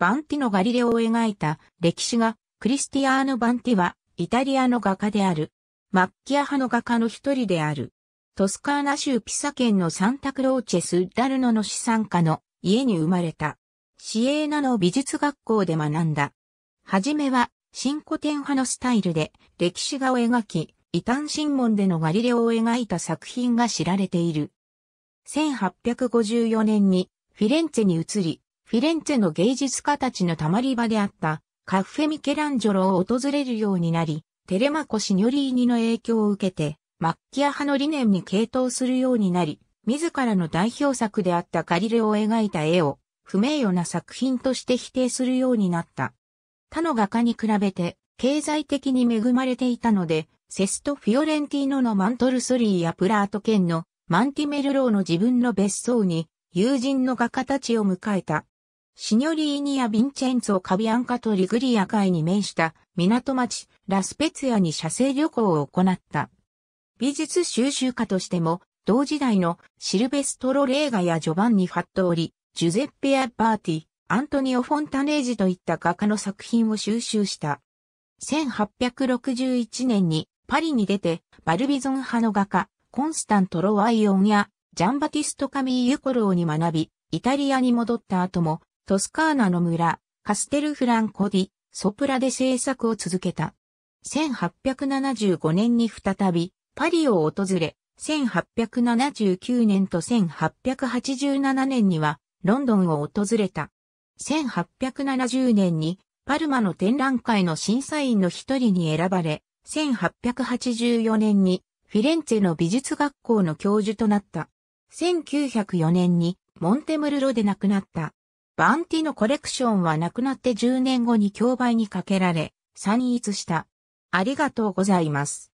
バンティのガリレオを描いた歴史画、クリスティアーノ・バンティは、イタリアの画家である。マッキア派の画家の一人である。トスカーナ州ピサ県のサンタクローチェス・ダルノの資産家の家に生まれた。シエーナの美術学校で学んだ。はじめは、新古典派のスタイルで歴史画を描き、異端審問でのガリレオを描いた作品が知られている。1854年にフィレンツェに移り、フィレンツェの芸術家たちのたまり場であったカッフェ・ミケランジョロを訪れるようになり、テレマコ・シニョリーニの影響を受けて、マッキア派の理念に傾倒するようになり、自らの代表作であったガリレオを描いた絵を不名誉な作品として否定するようになった。他の画家に比べて経済的に恵まれていたので、セスト・フィオレンティーノのマントルソリーやプラート県のマンティメルローの自分の別荘に友人の画家たちを迎えた。シニョリーニア・ヴィンチェンツォ・カビアンカとリグリア海に面した港町ラスペツヤに写生旅行を行った。美術収集家としても同時代のシルベストロ・レーガやジョバンニ・ファットオリ、ジュゼッペ・アバーティ、アントニオ・フォンタネージといった画家の作品を収集した。1861年にパリに出てバルビゾン派の画家コンスタント・ロワイオンやジャンバティスト・カミーユ・コローに学び、イタリアに戻った後もトスカーナの村、カステルフランコディ、ソプラで制作を続けた。1875年に再び、パリを訪れ、1879年と1887年には、ロンドンを訪れた。1870年に、パルマの展覧会の審査員の一人に選ばれ、1884年に、フィレンツェの美術学校の教授となった。1904年に、モンテムルロで亡くなった。バンティのコレクションはなくなって10年後に競売にかけられ、散逸した。ありがとうございます。